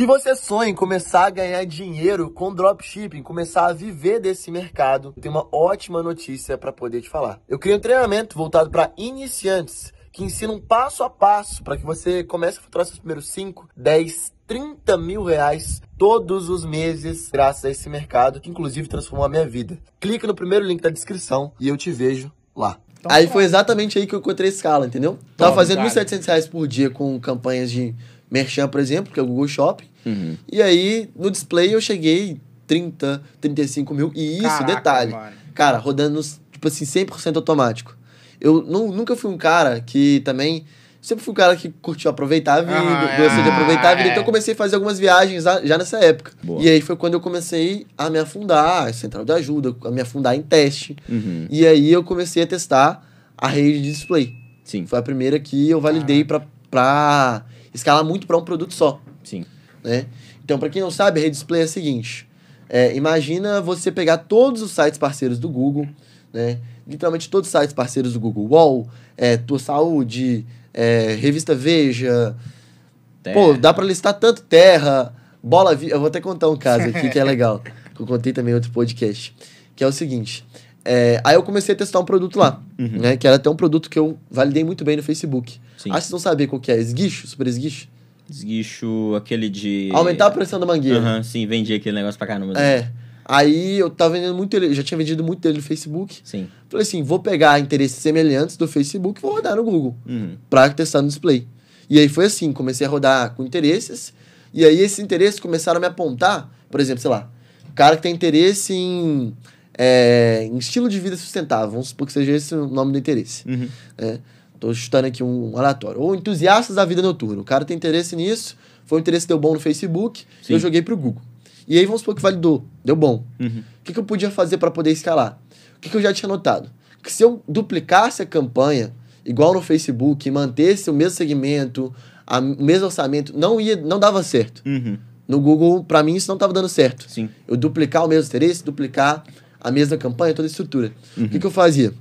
Se você sonha em começar a ganhar dinheiro com dropshipping, começar a viver desse mercado, tem uma ótima notícia para poder te falar. Eu criei um treinamento voltado para iniciantes que ensina um passo a passo para que você comece a faturar seus primeiros 5, 10, 30 mil reais todos os meses, graças a esse mercado, que inclusive transformou a minha vida. Clica no primeiro link da descrição e eu te vejo lá. Então aí tá. foi exatamente aí que eu encontrei escala, entendeu? Tava fazendo R$ 1.700 por dia com campanhas de Merchan, por exemplo, que é o Google Shopping. Uhum. E aí, no display, eu cheguei 30, 35 mil. E isso, Caraca, detalhe. Mano. Cara, rodando, tipo assim, 100% automático. Eu não, nunca fui um cara que também sempre fui um cara que curtiu aproveitar a vida, ah, de é. aproveitar a vida. É. Então comecei a fazer algumas viagens já nessa época. Boa. E aí foi quando eu comecei a me afundar, central de ajuda, a me afundar em teste. Uhum. E aí eu comecei a testar a rede de display. Sim. Foi a primeira que eu validei ah. para escalar muito para um produto só. Sim. Né? Então, para quem não sabe, a Redisplay é a seguinte: é, imagina você pegar todos os sites parceiros do Google, né? literalmente todos os sites parceiros do Google, Wall, é, Tua Saúde, é, Revista Veja. Terra. Pô, dá para listar tanto Terra, Bola Viva. Eu vou até contar um caso aqui que é legal, que eu contei também em outro podcast, que é o seguinte. É, aí eu comecei a testar um produto lá, uhum. né? Que era até um produto que eu validei muito bem no Facebook. Sim. Ah, vocês não sabem qual que é? Esguicho? Super esguicho? Esguicho, aquele de... Aumentar a pressão da mangueira. Aham, uhum, sim. Vendi aquele negócio pra caramba. É. Aí eu tava vendendo muito ele, já tinha vendido muito dele no Facebook. Sim. Falei assim, vou pegar interesses semelhantes do Facebook e vou rodar no Google. Uhum. Pra testar no display. E aí foi assim, comecei a rodar com interesses. E aí esses interesses começaram a me apontar, por exemplo, sei lá, o cara que tem interesse em é, em estilo de vida sustentável, vamos supor que seja esse o nome do interesse. Uhum. É, chutando aqui um, um aleatório. Ou entusiastas da vida noturna. O cara tem interesse nisso, foi um interesse que deu bom no Facebook, Sim. eu joguei pro Google. E aí vamos supor que validou, deu bom. Uhum. O que, que, eu podia fazer para poder escalar? O que, que eu já tinha notado? Que se eu duplicasse a campanha, igual no Facebook, mantesse o mesmo segmento, a, o mesmo orçamento, não ia, não dava certo. Uhum. No Google, para mim, isso não estava dando certo. Sim. Eu duplicar o mesmo interesse, duplicar a mesma campanha, toda a estrutura. Uhum. O que, uhum. que, eu fazia?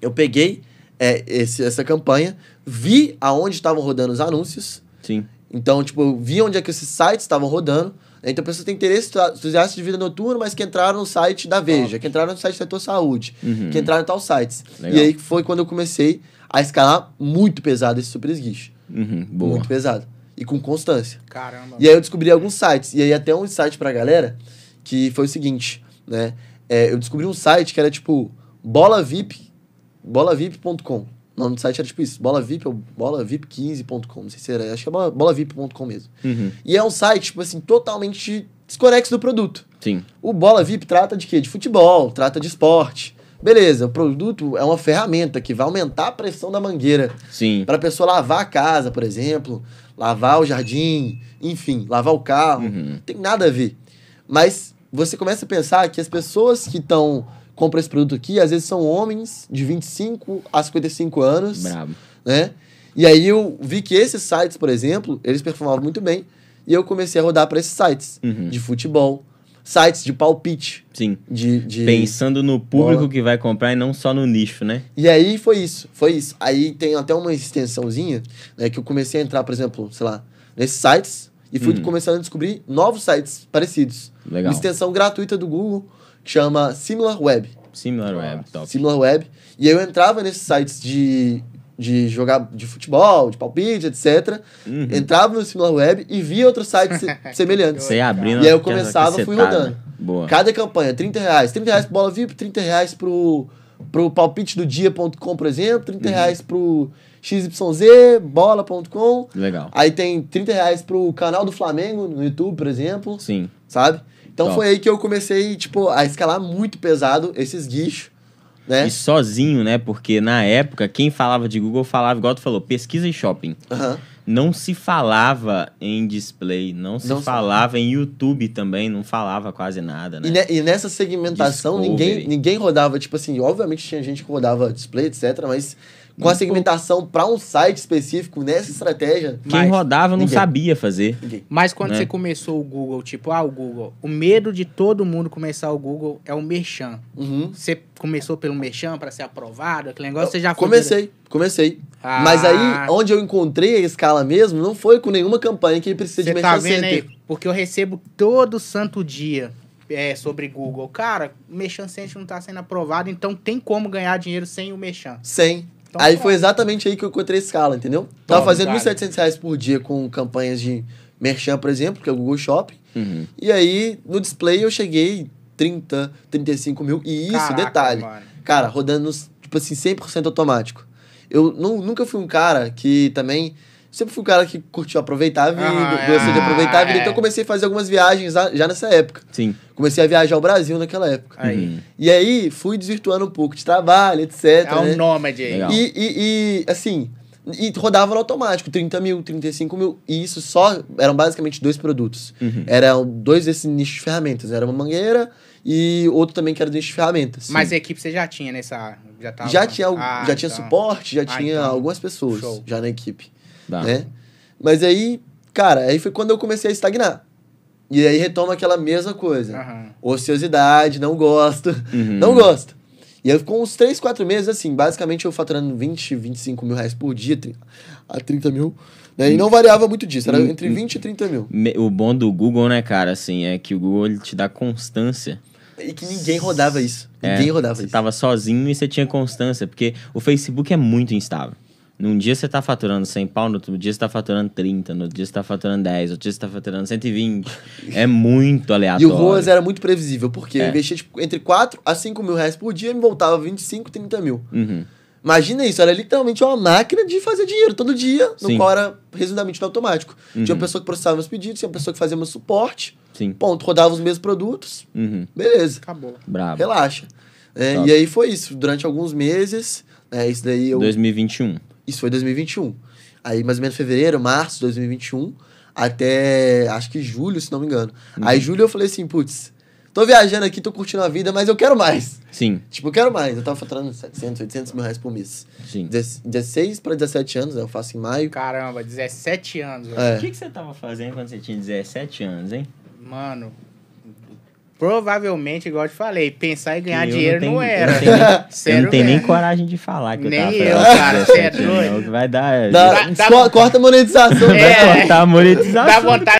Eu peguei é, esse, essa campanha, vi aonde estavam rodando os anúncios. Sim. Então, tipo, eu vi onde é que esses sites estavam rodando. Então a pessoa tem interesse, entusiastas de vida noturna, mas que entraram no site da Veja, que entraram no site da Tua saúde, uhum. que entraram em tal sites. Legal. E aí foi quando eu comecei a escalar muito pesado esse super esguicho. Uhum, boa. Muito pesado. E com constância. Caramba. E aí eu descobri alguns sites. E aí até um site pra galera que foi o seguinte, né? é, eu descobri um site que era tipo bola VIP, bolavip.com. O nome do site era tipo isso, bola VIP ou bolavip15.com, não sei se era, acho que é bola, bolavip.com mesmo. Uhum. E é um site, tipo assim, totalmente desconexo do produto. Sim. O Bola VIP trata de quê? De futebol, trata de esporte. Beleza, o produto é uma ferramenta que vai aumentar a pressão da mangueira. Sim. Para a pessoa lavar a casa, por exemplo, lavar o jardim, enfim, lavar o carro. Uhum. Não tem nada a ver. Mas você começa a pensar que as pessoas que estão compram esse produto aqui, às vezes são homens de 25 a 55 anos. Bravo. Né? E aí eu vi que esses sites, por exemplo, eles performavam muito bem. E eu comecei a rodar para esses sites uhum. de futebol, sites de palpite. Sim. De, de Pensando no público bola. que vai comprar e não só no nicho, né? E aí foi isso, foi isso. Aí tem até uma extensãozinha, né, que eu comecei a entrar, por exemplo, sei lá, nesses sites e fui hum. começando a descobrir novos sites parecidos. Legal. Uma extensão gratuita do Google que chama Similar Web Similar Web top. Web E eu entrava nesses sites de, de jogar de futebol, de palpite, etc. Uhum. Entrava no Similar Web e via outros sites semelhantes. Você abrindo E aí eu começava, fui rodando. Boa. Cada campanha, 30 reais. 30 reais pro Bola VIP, 30 reais pro, pro palpite do dia.com, por exemplo, 30 uhum. reais pro XYZ, bola.com. Legal. Aí tem 30 reais pro canal do Flamengo no YouTube, por exemplo. Sim. Sabe? Então Top. foi aí que eu comecei, tipo, a escalar muito pesado esses guichos. Né? E sozinho, né? Porque na época, quem falava de Google falava, igual tu falou, pesquisa e shopping. Uhum. Não se falava em display, não se não falava em YouTube também, não falava quase nada, né? E, ne e nessa segmentação, ninguém, ninguém rodava, tipo assim, obviamente tinha gente que rodava display, etc., mas com a segmentação para um site específico nessa estratégia. Quem mas, rodava não ninguém. sabia fazer. Ninguém. Mas quando né? você começou o Google, tipo, ah, o Google, o medo de todo mundo começar o Google é o merchan. Uhum. Você começou pelo merchan para ser aprovado, aquele negócio, eu, você já Comecei, comecei. Ah. Mas aí, onde eu encontrei a escala mesmo, não foi com nenhuma campanha que precisa de tá merchan vendo center. aí? Porque eu recebo todo santo dia é, sobre Google. Cara, o Merchan Center não está sendo aprovado, então tem como ganhar dinheiro sem o Merchan. Sem. Então, aí pronto. Tá. foi exatamente aí que eu encontrei a escala, entendeu? Tava fazendo R$ 1.700 por dia com campanhas de Merchan, por exemplo, que é o Google Shopping. Uhum. E aí, no display, eu cheguei 30, 35 mil. E isso, Caraca, detalhe. Mano. Cara, rodando, tipo assim, 100% automático. Eu não, nunca fui um cara que também sempre fui um cara que curtiu aproveitar a vida, ah, é. gostou de aproveitar a vida. Então é. comecei a fazer algumas viagens já nessa época. Sim. Comecei a viajar ao Brasil naquela época. Aí. Uhum. E aí fui desvirtuando um pouco de trabalho, etc. É um né? nômade aí. E, e, e, assim, e rodava no automático, 30 mil, 35 mil. E isso só eram basicamente dois produtos. Uhum. Eram dois desses nichos de ferramentas. Era uma mangueira e outro também que era nicho de ferramentas. Sim. Mas a equipe você já tinha nessa. Já, tava... já tinha, ah, já então. tinha suporte, já ah, tinha então. algumas pessoas Show. já na equipe. Dá. né? Mas aí, cara, aí foi quando eu comecei a estagnar. E aí retoma aquela mesma coisa. Uhum. Ociosidade, não gosto, uhum. não gosto. E aí ficou uns 3, 4 meses, assim, basicamente eu faturando 20, 25 mil reais por dia, a 30 mil. Né? E não variava muito disso, era hum, entre 20 hum. e 30 mil. O bom do Google, né, cara, assim, é que o Google ele te dá constância. E que ninguém rodava isso. É, ninguém é, rodava você isso. Você tava sozinho e você tinha constância, porque o Facebook é muito instável. Num dia você tá faturando 100 pau, no outro dia você tá faturando 30, no outro dia você tá faturando 10, no outro dia você tá faturando 120. é muito aleatório. E o ROAS era muito previsível, porque é. eu investia tipo, entre 4 a 5 mil reais por dia e me voltava 25, 30 mil. Uhum. Imagina isso, era literalmente uma máquina de fazer dinheiro todo dia, Sim. no qual era resumidamente no automático. Uhum. Tinha uma pessoa que processava meus pedidos, tinha uma pessoa que fazia meu suporte. Sim. Ponto, rodava os mesmos produtos. Uhum. Beleza. Acabou. Bravo. Relaxa. É, e aí foi isso, durante alguns meses. É, isso daí eu. 2021. Isso foi 2021. Aí, mais ou menos fevereiro, março de 2021, até acho que julho, se não me engano. Uhum. Aí, julho, eu falei assim, putz, tô viajando aqui, tô curtindo a vida, mas eu quero mais. Sim. Tipo, eu quero mais. Eu tava faturando 700, 800 mil reais por mês. Sim. Dez, 16 para 17 anos, né? eu faço em maio. Caramba, 17 anos. É. O que, que você tava fazendo quando você tinha 17 anos, hein? Mano, Provavelmente, igual eu te falei, pensar em ganhar dinheiro não, tenho, não era. Eu, tenho, eu não tenho nem coragem de falar que nem eu Nem eu, cara, sério. Né? Vai dar. Dá, dá, dá, corta a monetização. É, vai cortar a monetização. Dá vontade